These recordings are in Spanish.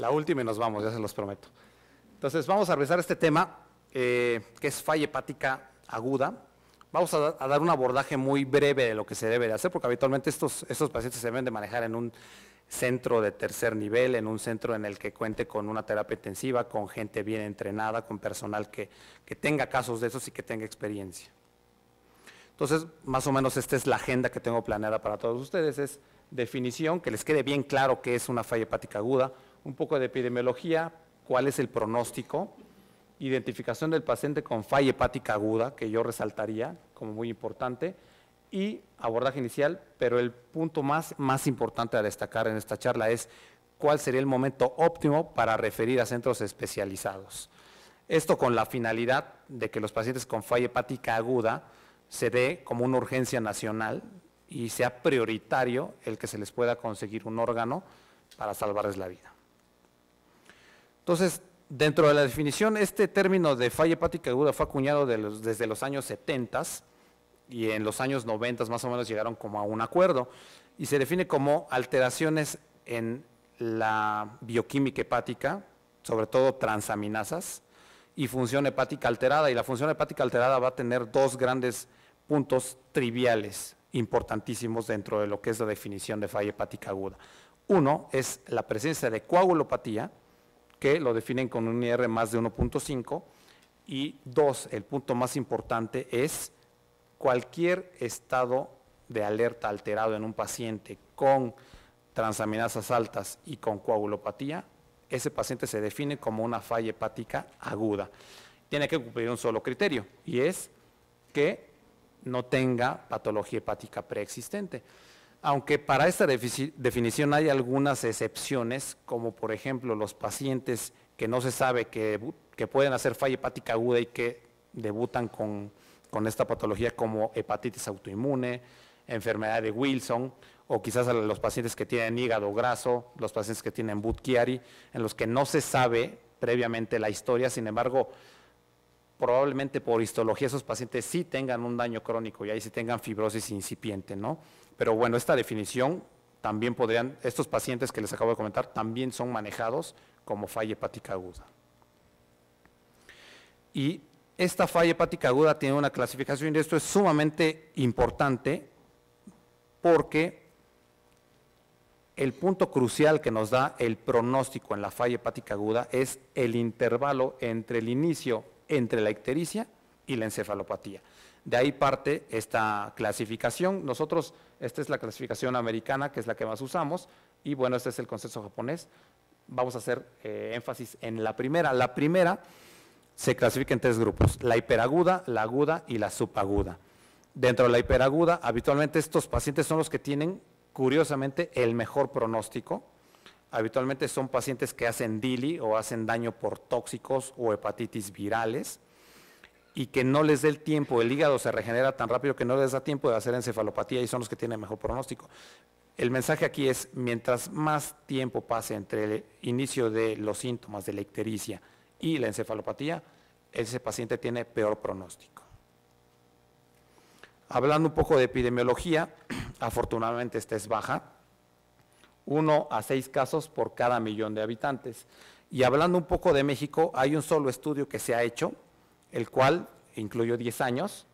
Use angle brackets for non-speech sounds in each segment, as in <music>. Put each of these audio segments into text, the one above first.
la última y nos vamos, ya se los prometo. Entonces, vamos a revisar este tema, eh, que es falla hepática aguda. Vamos a, dar un abordaje muy breve de lo que se debe de hacer, porque habitualmente estos, pacientes se deben de manejar en un centro de tercer nivel, en un centro en el que cuente con una terapia intensiva, con gente bien entrenada, con personal que, que tenga casos de esos y que tenga experiencia. Entonces, más o menos esta es la agenda que tengo planeada para todos ustedes, es definición, que les quede bien claro qué es una falla hepática aguda, un poco de epidemiología, cuál es el pronóstico, identificación del paciente con falla hepática aguda, que yo resaltaría como muy importante, y abordaje inicial, pero el punto más, más importante a destacar en esta charla es cuál sería el momento óptimo para referir a centros especializados. Esto con la finalidad de que los pacientes con falla hepática aguda se dé como una urgencia nacional y sea prioritario el que se les pueda conseguir un órgano para salvarles la vida. Entonces, dentro de la definición, este término de falla hepática aguda fue acuñado desde los años 70 y en los años 90 más o menos llegaron como a un acuerdo y se define como alteraciones en la bioquímica hepática, sobre todo transaminasas, y función hepática alterada. Y la función hepática alterada va a tener dos grandes puntos triviales importantísimos dentro de lo que es la definición de falla hepática aguda. Uno es la presencia de coagulopatía, que lo definen con un IR más de 1.5. Y dos, el punto más importante es cualquier estado de alerta alterado en un paciente con transaminasas altas y con coagulopatía, ese paciente se define como una falla hepática aguda. Tiene que cumplir un solo criterio y es que no tenga patología hepática preexistente aunque para esta definición hay algunas excepciones, como por ejemplo los pacientes que no se sabe que, pueden hacer falla hepática aguda y que debutan con, esta patología como hepatitis autoinmune, enfermedad de Wilson, o quizás los pacientes que tienen hígado graso, los pacientes que tienen Budd-Chiari, en los que no se sabe previamente la historia, sin embargo, probablemente por histología esos pacientes sí tengan un daño crónico y ahí sí tengan fibrosis incipiente, ¿no? Pero bueno, esta definición también podrían, estos pacientes que les acabo de comentar, también son manejados como falla hepática aguda. Y esta falla hepática aguda tiene una clasificación y esto es sumamente importante porque el punto crucial que nos da el pronóstico en la falla hepática aguda es el intervalo entre el inicio, entre la ictericia y la encefalopatía. De ahí parte esta clasificación. Nosotros, esta es la clasificación americana, que es la que más usamos, y bueno, este es el consenso japonés. Vamos a hacer eh, énfasis en la primera. La primera se clasifica en tres grupos, la hiperaguda, la aguda y la subaguda. Dentro de la hiperaguda, habitualmente estos pacientes son los que tienen, curiosamente, el mejor pronóstico. Habitualmente son pacientes que hacen DILI o hacen daño por tóxicos o hepatitis virales y que no les dé el tiempo, el hígado se regenera tan rápido que no les da tiempo de hacer encefalopatía y son los que tienen mejor pronóstico. El mensaje aquí es, mientras más tiempo pase entre el inicio de los síntomas de la ictericia y la encefalopatía, ese paciente tiene peor pronóstico. Hablando un poco de epidemiología, <clears throat> afortunadamente esta es baja, uno a seis casos por cada millón de habitantes. Y hablando un poco de México, hay un solo estudio que se ha hecho, el cual incluyó 10 años.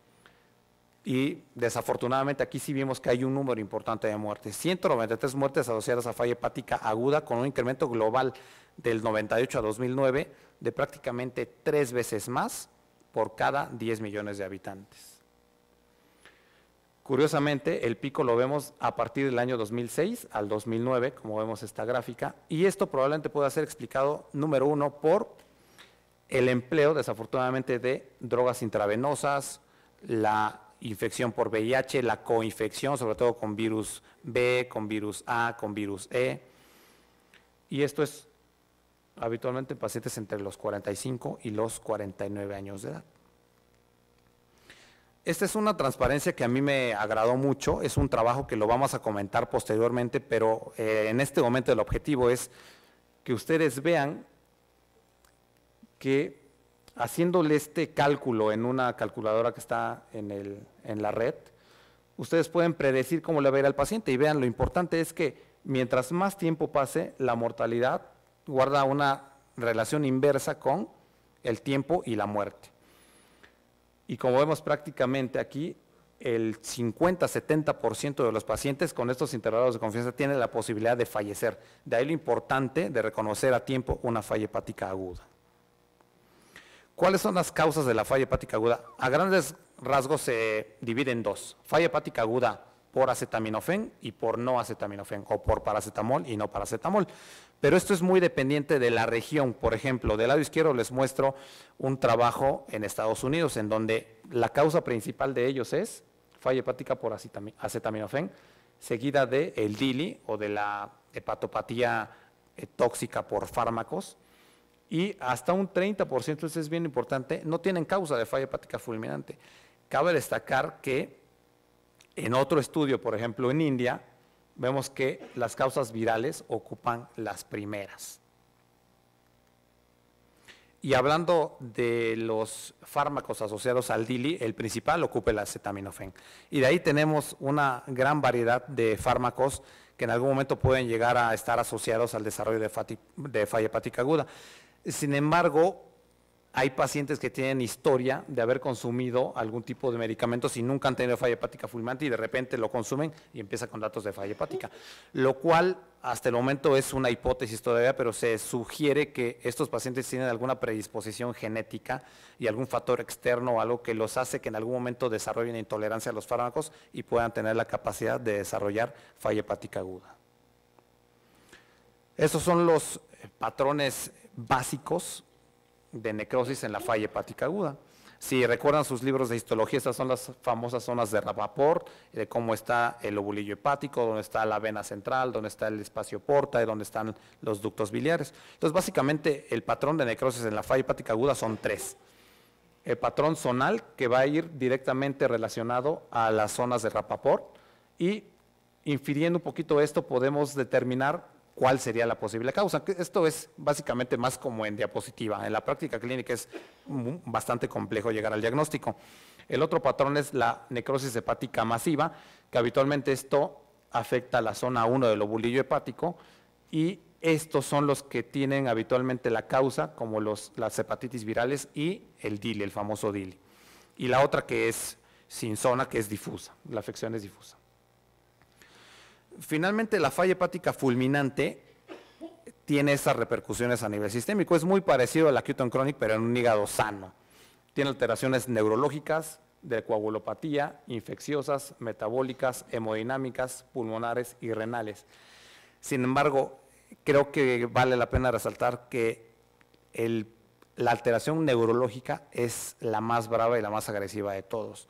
Y desafortunadamente aquí sí vimos que hay un número importante de muertes. 193 muertes asociadas a falla hepática aguda con un incremento global del 98 a 2009 de prácticamente tres veces más por cada 10 millones de habitantes. Curiosamente, el pico lo vemos a partir del año 2006 al 2009, como vemos esta gráfica, y esto probablemente pueda ser explicado, número uno, por el empleo, desafortunadamente, de drogas intravenosas, la infección por VIH, la coinfección, sobre todo con virus B, con virus A, con virus E. Y esto es habitualmente en pacientes entre los 45 y los 49 años de edad. Esta es una transparencia que a mí me agradó mucho, es un trabajo que lo vamos a comentar posteriormente, pero eh, en este momento el objetivo es que ustedes vean que haciéndole este cálculo en una calculadora que está en, la red, ustedes pueden predecir cómo le va a ir al paciente. Y vean, lo importante es que mientras más tiempo pase, la mortalidad guarda una relación inversa con el tiempo y la muerte. Y como vemos prácticamente aquí, el 50-70% de los pacientes con estos intervalos de confianza tienen la posibilidad de fallecer. De ahí lo importante de reconocer a tiempo una falla hepática aguda. ¿Cuáles son las causas de la falla hepática aguda? A grandes rasgos se divide en dos. Falla hepática aguda por acetaminofén y por no acetaminofén, o por paracetamol y no paracetamol. Pero esto es muy dependiente de la región. Por ejemplo, del lado izquierdo les muestro un trabajo en Estados Unidos, en donde la causa principal de ellos es falla hepática por acetaminofén, seguida de el DILI o de la hepatopatía eh, tóxica por fármacos, y hasta un 30%, eso es bien importante, no tienen causa de falla hepática fulminante. Cabe destacar que en otro estudio, por ejemplo en India, vemos que las causas virales ocupan las primeras. Y hablando de los fármacos asociados al DILI, el principal ocupa el acetaminofén. Y de ahí tenemos una gran variedad de fármacos que en algún momento pueden llegar a estar asociados al desarrollo de falla hepática aguda. Sin embargo, hay pacientes que tienen historia de haber consumido algún tipo de medicamento y nunca han tenido falla hepática fulminante y de repente lo consumen y empieza con datos de falla hepática, lo cual hasta el momento es una hipótesis todavía, pero se sugiere que estos pacientes tienen alguna predisposición genética y algún factor externo o algo que los hace que en algún momento desarrollen intolerancia a los fármacos y puedan tener la capacidad de desarrollar falla hepática aguda. Esos son los patrones básicos de necrosis en la falla hepática aguda. Si recuerdan sus libros de histología, estas son las famosas zonas de rapapor de cómo está el ovulillo hepático, dónde está la vena central, dónde está el espacio porta y dónde están los ductos biliares. Entonces, básicamente, el patrón de necrosis en la falla hepática aguda son tres. El patrón zonal, que va a ir directamente relacionado a las zonas de rapapor y infiriendo un poquito esto, podemos determinar cuál sería la posible causa. Esto es básicamente más como en diapositiva. En la práctica clínica es bastante complejo llegar al diagnóstico. El otro patrón es la necrosis hepática masiva, que habitualmente esto afecta la zona 1 del lobulillo hepático y estos son los que tienen habitualmente la causa, como las hepatitis virales y el DILI, el famoso DILI. Y la otra que es sin zona, que es difusa, la afección es difusa finalmente la falla hepática fulminante tiene esas repercusiones a nivel sistémico. Es muy parecido a la acute chronic, pero en un hígado sano. Tiene alteraciones neurológicas, de coagulopatía, infecciosas, metabólicas, hemodinámicas, pulmonares y renales. Sin embargo, creo que vale la pena resaltar que la alteración neurológica es la más brava y la más agresiva de todos.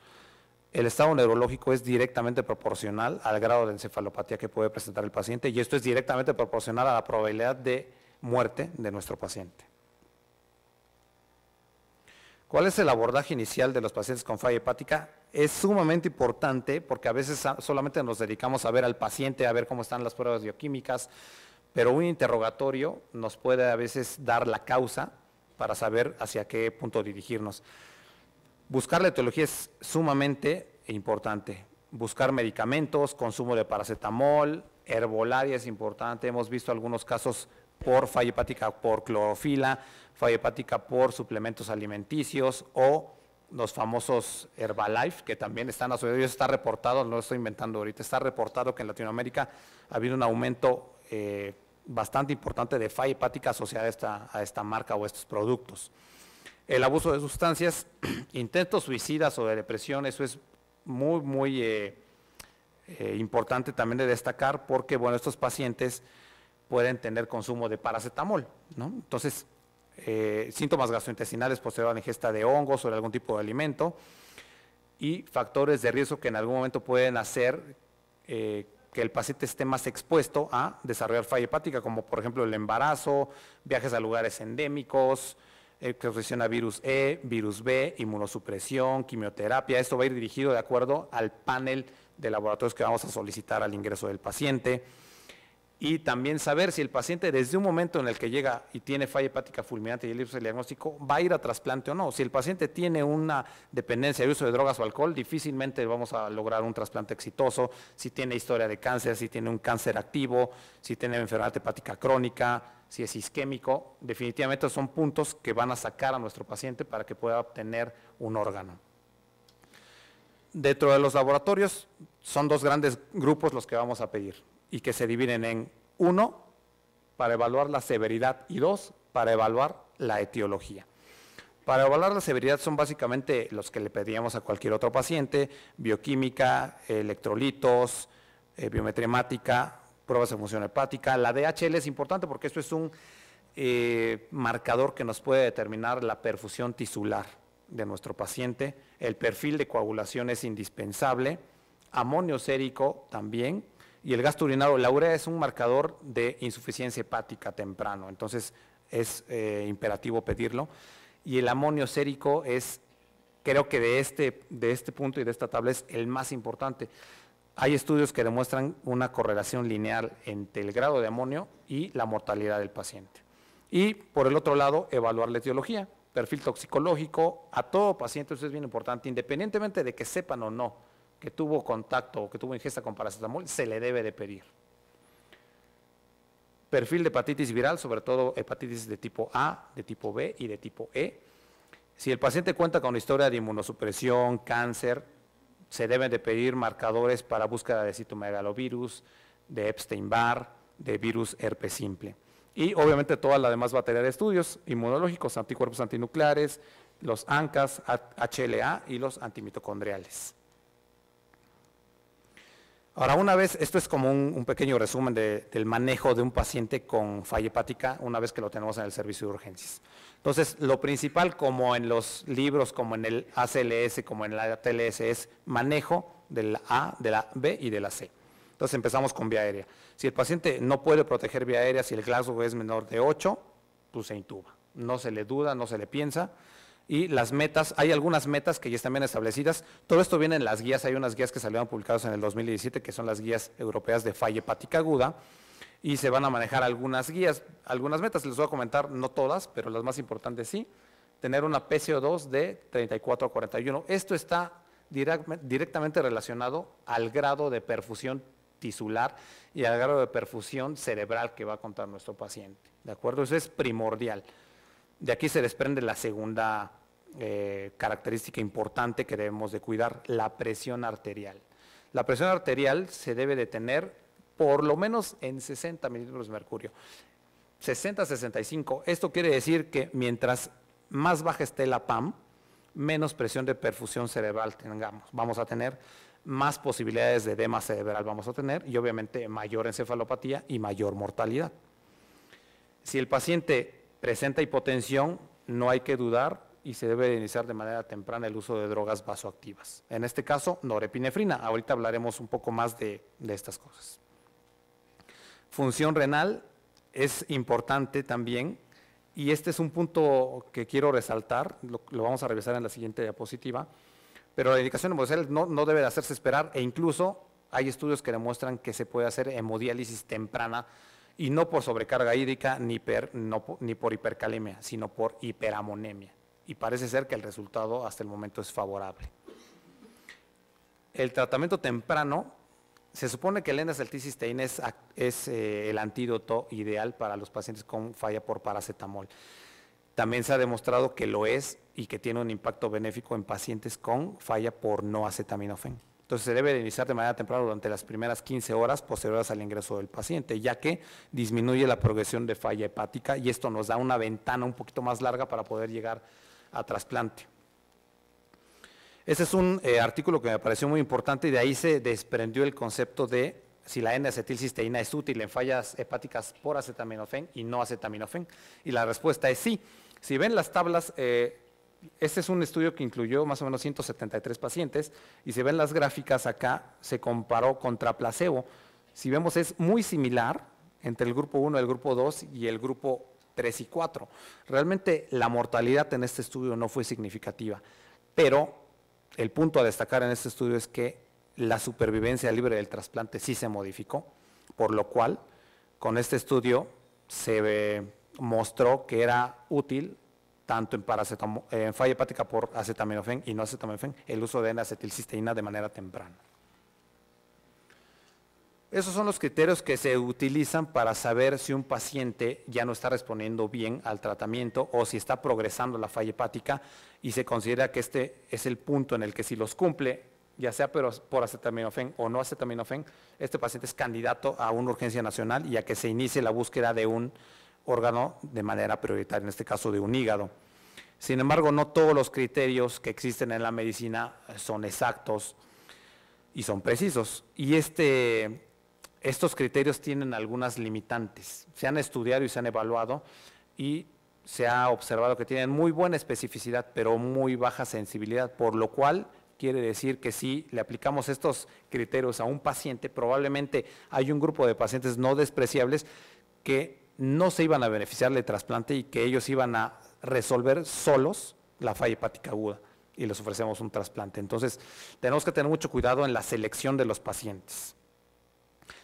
El estado neurológico es directamente proporcional al grado de encefalopatía que puede presentar el paciente y esto es directamente proporcional a la probabilidad de muerte de nuestro paciente. ¿Cuál es el abordaje inicial de los pacientes con falla hepática? Es sumamente importante porque a veces solamente nos dedicamos a ver al paciente, a ver cómo están las pruebas bioquímicas, pero un interrogatorio nos puede a veces dar la causa para saber hacia qué punto dirigirnos. Buscar la etiología es sumamente importante. Buscar medicamentos, consumo de paracetamol, herbolaria es importante. Hemos visto algunos casos por falla hepática por clorofila, falla hepática por suplementos alimenticios o los famosos Herbalife, que también están asociados, está reportado, no lo estoy inventando ahorita, está reportado que en Latinoamérica ha habido un aumento eh, bastante importante de falla hepática asociada a esta, a esta marca o a estos productos. El abuso de sustancias, <clears throat> intentos suicidas o de depresión, eso es muy, muy eh, eh, importante también de destacar porque, bueno, estos pacientes pueden tener consumo de paracetamol, ¿no? Entonces, eh, síntomas gastrointestinales posterior pues, a la ingesta de hongos o de algún tipo de alimento y factores de riesgo que en algún momento pueden hacer que el paciente esté más expuesto a desarrollar falla hepática, como por ejemplo el embarazo, viajes a lugares endémicos, exposición a virus E, virus B, inmunosupresión, quimioterapia. Esto va a ir dirigido de acuerdo al panel de laboratorios que vamos a solicitar al ingreso del paciente. Y también saber si el paciente desde un momento en el que llega y tiene falla hepática fulminante y el diagnóstico va a ir a trasplante o no. Si el paciente tiene una dependencia de uso de drogas o alcohol, difícilmente vamos a lograr un trasplante exitoso. Si tiene historia de cáncer, si tiene un cáncer activo, si tiene enfermedad hepática crónica, si es isquémico, definitivamente son puntos que van a sacar a nuestro paciente para que pueda obtener un órgano. Dentro de los laboratorios son dos grandes grupos los que vamos a pedir y que se dividen en uno para evaluar la severidad y dos para evaluar la etiología. Para evaluar la severidad son básicamente los que le pedíamos a cualquier otro paciente, bioquímica, electrolitos, eh, biometrimática, pruebas de función hepática. La DHL es importante porque esto es un eh, marcador que nos puede determinar la perfusión tisular de nuestro paciente. El perfil de coagulación es indispensable. Amonio sérico también. Y el gasto urinario, la urea es un marcador de insuficiencia hepática temprano, entonces es eh, imperativo pedirlo. Y el amonio sérico es, creo que de este, de este punto y de esta tabla es el más importante. Hay estudios que demuestran una correlación lineal entre el grado de amonio y la mortalidad del paciente. Y por el otro lado, evaluar la etiología, perfil toxicológico a todo paciente, eso es bien importante, independientemente de que sepan o no que tuvo contacto o que tuvo ingesta con paracetamol, se le debe de pedir. Perfil de hepatitis viral, sobre todo hepatitis de tipo A, de tipo B y de tipo E. Si el paciente cuenta con historia de inmunosupresión, cáncer, se deben de pedir marcadores para búsqueda de citomegalovirus, de Epstein-Barr, de virus herpes simple. Y obviamente toda la demás batería de estudios inmunológicos, anticuerpos antinucleares, los ANCAS, HLA y los antimitocondriales. Ahora, una vez, esto es como un, pequeño resumen del manejo de un paciente con falla hepática una vez que lo tenemos en el servicio de urgencias. Entonces, lo principal, como en los libros, como en el ACLS, como en la TLS, es manejo de la A, de la B y de la C. Entonces, empezamos con vía aérea. Si el paciente no puede proteger vía aérea, si el Glasgow es menor de 8, pues se intuba. No se le duda, no se le piensa y las metas, hay algunas metas que ya están bien establecidas. Todo esto viene en las guías, hay unas guías que salieron publicadas en el 2017 que son las guías europeas de falla hepática aguda y se van a manejar algunas guías, algunas metas, les voy a comentar, no todas, pero las más importantes sí, tener una PCO2 de 34 a 41. Esto está directamente relacionado al grado de perfusión tisular y al grado de perfusión cerebral que va a contar nuestro paciente. ¿De acuerdo? Eso es primordial. De aquí se desprende la segunda eh, característica importante que debemos de cuidar, la presión arterial. La presión arterial se debe de tener por lo menos en 60 milímetros de mercurio. 60-65, esto quiere decir que mientras más baja esté la PAM, menos presión de perfusión cerebral tengamos. Vamos a tener más posibilidades de edema cerebral vamos a tener y obviamente mayor encefalopatía y mayor mortalidad. Si el paciente presenta hipotensión, no hay que dudar y se debe iniciar de manera temprana el uso de drogas vasoactivas. En este caso, norepinefrina. Ahorita hablaremos un poco más de, estas cosas. Función renal es importante también y este es un punto que quiero resaltar, lo, vamos a revisar en la siguiente diapositiva, pero la indicación hemodiálisis no, no debe de hacerse esperar e incluso hay estudios que demuestran que se puede hacer hemodiálisis temprana y no por sobrecarga hídrica ni, por hipercalemia, sino por hiperamonemia. Y parece ser que el resultado hasta el momento es favorable. El tratamiento temprano, se supone que el n es, eh, el antídoto ideal para los pacientes con falla por paracetamol. También se ha demostrado que lo es y que tiene un impacto benéfico en pacientes con falla por no acetaminofen. Entonces se debe de iniciar de manera temprana durante las primeras 15 horas posteriores al ingreso del paciente, ya que disminuye la progresión de falla hepática y esto nos da una ventana un poquito más larga para poder llegar a trasplante. Ese es un eh, artículo que me pareció muy importante y de ahí se desprendió el concepto de si la N-acetilcisteína es útil en fallas hepáticas por acetaminofén y no acetaminofén. Y la respuesta es sí. Si ven las tablas... Eh, este es un estudio que incluyó más o menos 173 pacientes y se ven las gráficas acá, se comparó contra placebo. Si vemos es muy similar entre el grupo 1, el grupo 2 y el grupo 3 y 4. Realmente la mortalidad en este estudio no fue significativa, pero el punto a destacar en este estudio es que la supervivencia libre del trasplante sí se modificó, por lo cual con este estudio se mostró que era útil tanto en, falla hepática por acetaminofén y no acetaminofén, el uso de N-acetilcisteína de manera temprana. Esos son los criterios que se utilizan para saber si un paciente ya no está respondiendo bien al tratamiento o si está progresando la falla hepática y se considera que este es el punto en el que si los cumple, ya sea por acetaminofén o no acetaminofén, este paciente es candidato a una urgencia nacional y a que se inicie la búsqueda de un órgano de manera prioritaria, en este caso de un hígado. Sin embargo, no todos los criterios que existen en la medicina son exactos y son precisos. Y este, estos criterios tienen algunas limitantes. Se han estudiado y se han evaluado y se ha observado que tienen muy buena especificidad, pero muy baja sensibilidad, por lo cual quiere decir que si le aplicamos estos criterios a un paciente, probablemente hay un grupo de pacientes no despreciables que no se iban a beneficiar de trasplante y que ellos iban a resolver solos la falla hepática aguda y les ofrecemos un trasplante. Entonces, tenemos que tener mucho cuidado en la selección de los pacientes.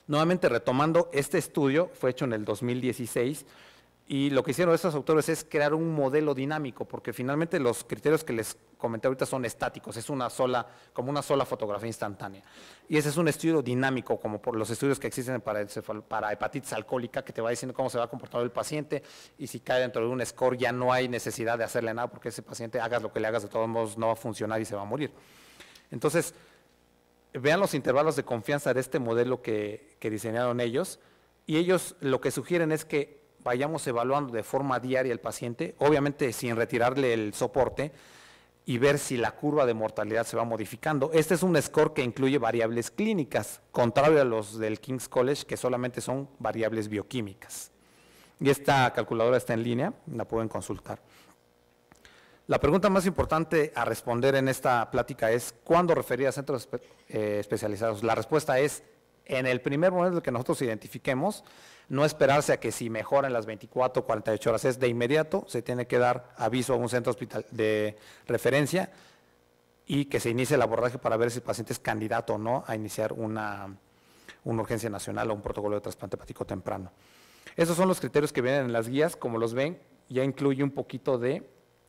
Nuevamente retomando, este estudio fue hecho en el 2016 y lo que hicieron estos autores es crear un modelo dinámico, porque finalmente los criterios que les comenté ahorita son estáticos, es una sola, como una sola fotografía instantánea. Y ese es un estudio dinámico, como por los estudios que existen para, hepatitis alcohólica, que te va diciendo cómo se va comportar el paciente, y si cae dentro de un score ya no hay necesidad de hacerle nada, porque ese paciente, hagas lo que le hagas, de todos modos no va a funcionar y se va a morir. Entonces, vean los intervalos de confianza de este modelo que diseñaron ellos, y ellos lo que sugieren es que vayamos evaluando de forma diaria el paciente, obviamente sin retirarle el soporte y ver si la curva de mortalidad se va modificando. Este es un score que incluye variables clínicas, contrario a los del King's College, que solamente son variables bioquímicas. Y esta calculadora está en línea, la pueden consultar. La pregunta más importante a responder en esta plática es, ¿cuándo referir a centros eh, especializados? La respuesta es, en el primer momento que nosotros identifiquemos, no esperarse a que si mejoran las 24 o 48 horas, es de inmediato, se tiene que dar aviso a un centro hospital de referencia y que se inicie el abordaje para ver si el paciente es candidato o no a iniciar una, una urgencia nacional o un protocolo de trasplante hepático temprano. Esos son los criterios que vienen en las guías, como los ven, ya incluye un poquito de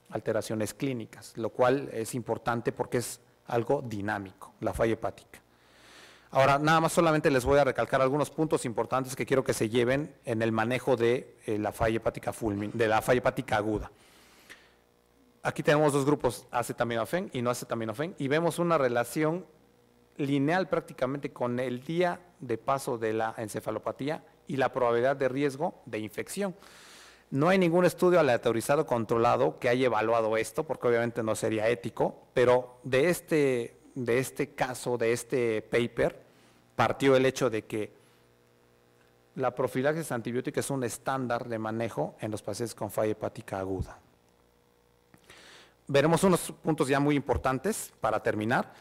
alteraciones clínicas, lo cual es importante porque es algo dinámico, la falla hepática. Ahora, nada más solamente les voy a recalcar algunos puntos importantes que quiero que se lleven en el manejo de eh, la falla hepática fulmin, de la falla hepática aguda. Aquí tenemos dos grupos, acetaminofén y no acetaminofén, y vemos una relación lineal prácticamente con el día de paso de la encefalopatía y la probabilidad de riesgo de infección. No hay ningún estudio aleatorizado controlado que haya evaluado esto, porque obviamente no sería ético, pero de este, de este caso, de este paper, partió el hecho de que la profilaxis antibiótica es un estándar de manejo en los pacientes con falla hepática aguda. Veremos unos puntos ya muy importantes para terminar.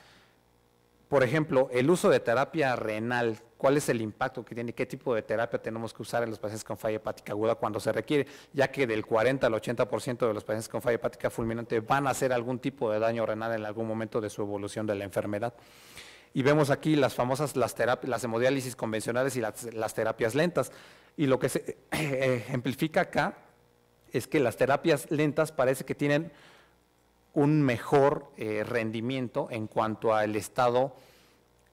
Por ejemplo, el uso de terapia renal, cuál es el impacto que tiene, qué tipo de terapia tenemos que usar en los pacientes con falla hepática aguda cuando se requiere, ya que del 40 al 80% de los pacientes con falla hepática fulminante van a hacer algún tipo de daño renal en algún momento de su evolución de la enfermedad y vemos aquí las famosas las, hemodiálisis convencionales y las, terapias lentas. Y lo que se eh, ejemplifica acá es que las terapias lentas parece que tienen un mejor eh, rendimiento en cuanto al estado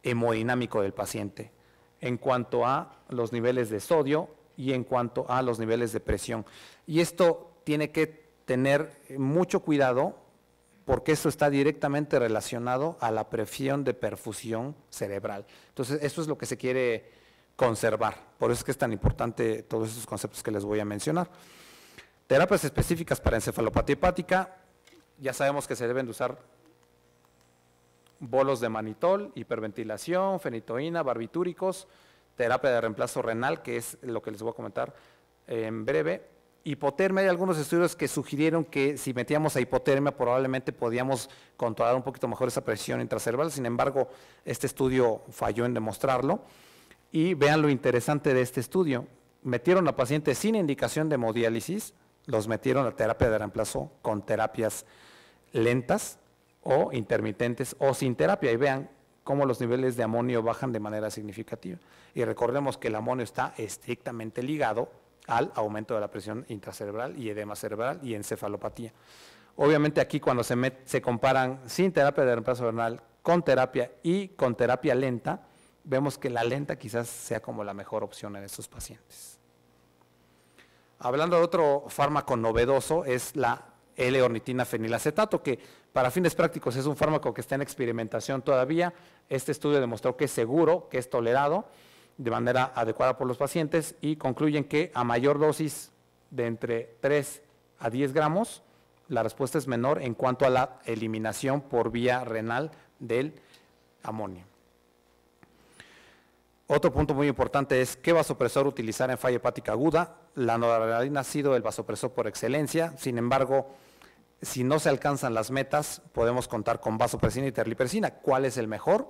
hemodinámico del paciente, en cuanto a los niveles de sodio y en cuanto a los niveles de presión. Y esto tiene que tener mucho cuidado porque eso está directamente relacionado a la presión de perfusión cerebral. Entonces, eso es lo que se quiere conservar. Por eso es que es tan importante todos esos conceptos que les voy a mencionar. Terapias específicas para encefalopatía hepática, ya sabemos que se deben de usar bolos de manitol, hiperventilación, fenitoína, barbitúricos, terapia de reemplazo renal, que es lo que les voy a comentar en breve, hipotermia, hay algunos estudios que sugirieron que si metíamos a hipotermia probablemente podíamos controlar un poquito mejor esa presión intracerebral, sin embargo, este estudio falló en demostrarlo. Y vean lo interesante de este estudio, metieron a pacientes sin indicación de hemodiálisis, los metieron a terapia de reemplazo con terapias lentas o intermitentes o sin terapia y vean cómo los niveles de amonio bajan de manera significativa. Y recordemos que el amonio está estrictamente ligado al aumento de la presión intracerebral y edema cerebral y encefalopatía. Obviamente aquí cuando se, comparan sin terapia de reemplazo renal con terapia y con terapia lenta, vemos que la lenta quizás sea como la mejor opción en estos pacientes. Hablando de otro fármaco novedoso es la L-ornitina fenilacetato, que para fines prácticos es un fármaco que está en experimentación todavía. Este estudio demostró que es seguro, que es tolerado de manera adecuada por los pacientes y concluyen que a mayor dosis de entre 3 a 10 gramos, la respuesta es menor en cuanto a la eliminación por vía renal del amonio. Otro punto muy importante es qué vasopresor utilizar en falla hepática aguda. La noradrenalina ha sido el vasopresor por excelencia, sin embargo, si no se alcanzan las metas, podemos contar con vasopresina y terlipresina. ¿Cuál es el mejor?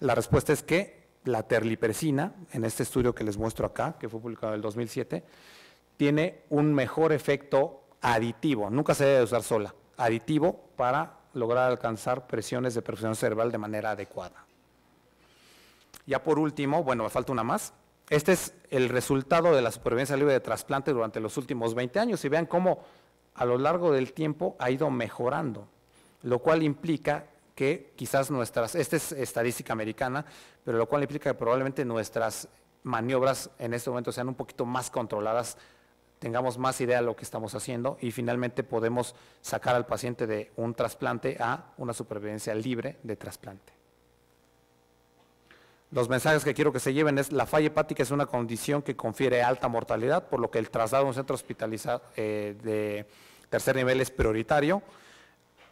La respuesta es que la terlipresina, en este estudio que les muestro acá, que fue publicado en el 2007, tiene un mejor efecto aditivo, nunca se debe usar sola, aditivo para lograr alcanzar presiones de perfusión cerebral de manera adecuada. Ya por último, bueno, me falta una más. Este es el resultado de la supervivencia libre de trasplante durante los últimos 20 años y vean cómo a lo largo del tiempo ha ido mejorando, lo cual implica que quizás nuestras, esta es estadística americana, pero lo cual implica que probablemente nuestras maniobras en este momento sean un poquito más controladas, tengamos más idea de lo que estamos haciendo y finalmente podemos sacar al paciente de un trasplante a una supervivencia libre de trasplante. Los mensajes que quiero que se lleven es la falla hepática es una condición que confiere alta mortalidad, por lo que el traslado a un centro hospitalizado eh, de tercer nivel es prioritario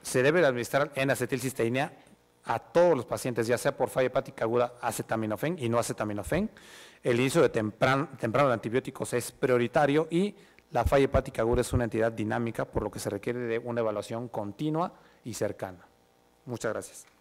se debe administrar en acetilcisteína a todos los pacientes, ya sea por falla hepática aguda, acetaminofén y no acetaminofén. El inicio de temprano, temprano de antibióticos es prioritario y la falla hepática aguda es una entidad dinámica, por lo que se requiere de una evaluación continua y cercana. Muchas gracias.